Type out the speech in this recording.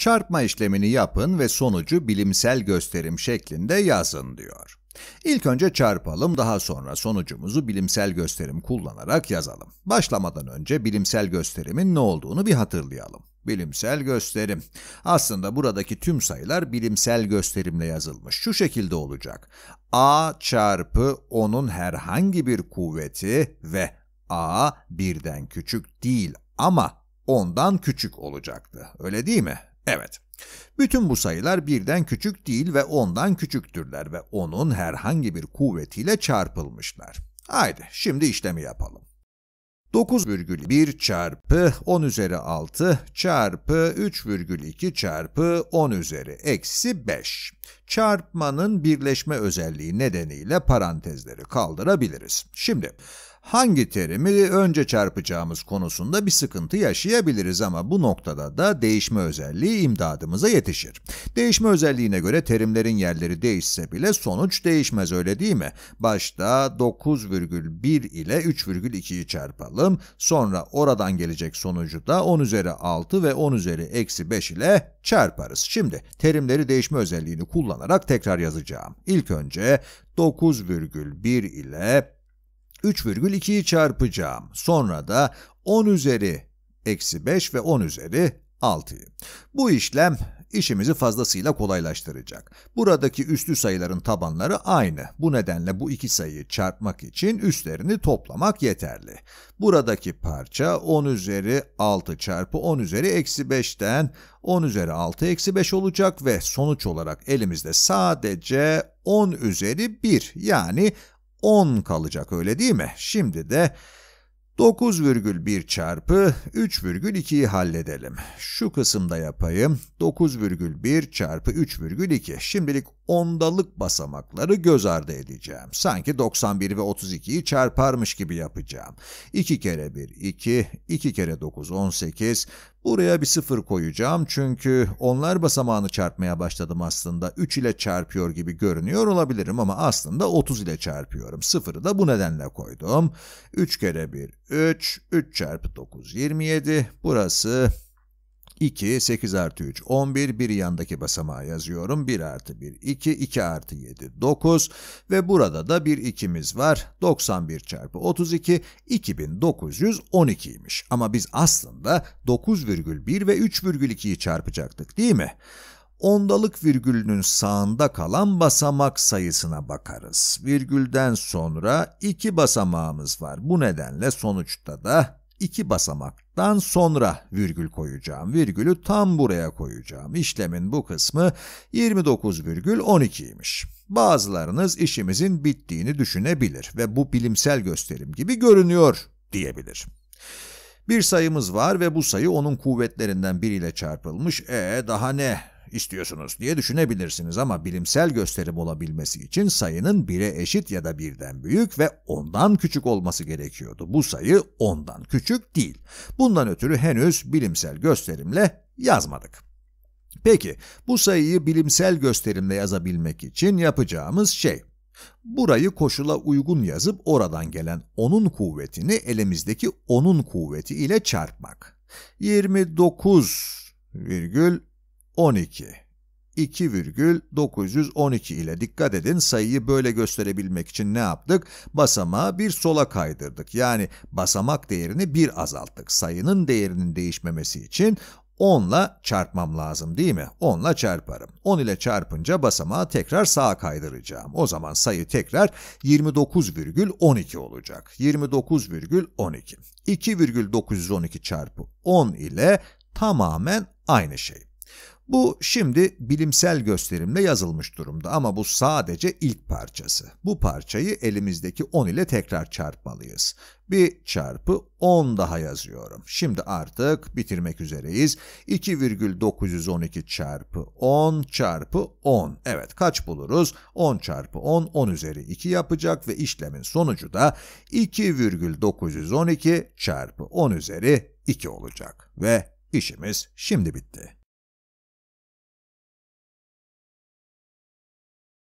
Çarpma işlemini yapın ve sonucu bilimsel gösterim şeklinde yazın diyor. İlk önce çarpalım, daha sonra sonucumuzu bilimsel gösterim kullanarak yazalım. Başlamadan önce bilimsel gösterimin ne olduğunu bir hatırlayalım. Bilimsel gösterim. Aslında buradaki tüm sayılar bilimsel gösterimle yazılmış. Şu şekilde olacak. A çarpı onun herhangi bir kuvveti ve A birden küçük değil ama ondan küçük olacaktı. Öyle değil mi? Evet. Bütün bu sayılar birden küçük değil ve ondan küçüktürler ve onun herhangi bir kuvvetiyle çarpılmışlar. Haydi şimdi işlemi yapalım. 9,1 çarpı 10 üzeri 6 çarpı 3,2 çarpı 10 üzeri eksi 5. Çarpmanın birleşme özelliği nedeniyle parantezleri kaldırabiliriz. Şimdi hangi terimi önce çarpacağımız konusunda bir sıkıntı yaşayabiliriz ama bu noktada da değişme özelliği imdadımıza yetişir. Değişme özelliğine göre terimlerin yerleri değişse bile sonuç değişmez öyle değil mi? Başta 9,1 ile 3,2'yi çarpalım, sonra oradan gelecek sonucu da 10 üzeri 6 ve 10 üzeri eksi 5 ile çarparız. Şimdi terimleri değişme özelliğini kullanarak tekrar yazacağım. İlk önce 9,1 ile 3,2'yi çarpacağım. Sonra da 10 üzeri eksi 5 ve 10 üzeri 6'yı. Bu işlem işimizi fazlasıyla kolaylaştıracak. Buradaki üslü sayıların tabanları aynı. Bu nedenle bu iki sayıyı çarpmak için üstlerini toplamak yeterli. Buradaki parça 10 üzeri 6 çarpı 10 üzeri eksi 5'ten 10 üzeri 6 eksi 5 olacak ve sonuç olarak elimizde sadece 10 üzeri 1 yani 10 kalacak öyle değil mi? Şimdi de 9,1 çarpı 3,2'yi halledelim. Şu kısımda yapayım. 9,1 çarpı 3,2. Şimdilik ondalık basamakları göz ardı edeceğim. Sanki 91 ve 32'yi çarparmış gibi yapacağım. 2 kere 1 2, 2 kere 9 18. Buraya bir sıfır koyacağım çünkü onlar basamağını çarpmaya başladım aslında. 3 ile çarpıyor gibi görünüyor olabilirim ama aslında 30 ile çarpıyorum. Sıfırı da bu nedenle koydum. 3 kere 1 3, 3 çarpı 9 27. Burası 2, 8 artı 3, 11, bir yandaki basamağa yazıyorum. 1 artı 1, 2, 2 artı 7, 9 ve burada da bir 2'miz var. 91 çarpı 32, 2912'ymiş. Ama biz aslında 9,1 ve 3,2'yi çarpacaktık değil mi? ondalık virgülünün sağında kalan basamak sayısına bakarız. Virgülden sonra iki basamağımız var. Bu nedenle sonuçta da iki basamaktan sonra virgül koyacağım. Virgülü tam buraya koyacağım. İşlemin bu kısmı 2912 29,12'ymiş. Bazılarınız işimizin bittiğini düşünebilir ve bu bilimsel gösterim gibi görünüyor diyebilir. Bir sayımız var ve bu sayı onun kuvvetlerinden biriyle çarpılmış. E ee, daha ne istiyorsunuz diye düşünebilirsiniz ama bilimsel gösterim olabilmesi için sayının 1'e eşit ya da 1'den büyük ve 10'dan küçük olması gerekiyordu. Bu sayı 10'dan küçük değil. Bundan ötürü henüz bilimsel gösterimle yazmadık. Peki bu sayıyı bilimsel gösterimle yazabilmek için yapacağımız şey Burayı koşula uygun yazıp oradan gelen onun kuvvetini elimizdeki onun kuvveti ile çarpmak. 29,3 12. 2,912 ile dikkat edin sayıyı böyle gösterebilmek için ne yaptık? Basamağı bir sola kaydırdık. Yani basamak değerini bir azalttık. Sayının değerinin değişmemesi için 10 ile çarpmam lazım değil mi? 10 ile çarparım. 10 ile çarpınca basamağı tekrar sağa kaydıracağım. O zaman sayı tekrar 29,12 olacak. 29,12. 2,912 çarpı 10 ile tamamen aynı şey. Bu şimdi bilimsel gösterimle yazılmış durumda ama bu sadece ilk parçası. Bu parçayı elimizdeki 10 ile tekrar çarpmalıyız. Bir çarpı 10 daha yazıyorum. Şimdi artık bitirmek üzereyiz. 2,912 çarpı 10 çarpı 10. Evet kaç buluruz? 10 çarpı 10, 10 üzeri 2 yapacak ve işlemin sonucu da 2,912 çarpı 10 üzeri 2 olacak. Ve işimiz şimdi bitti.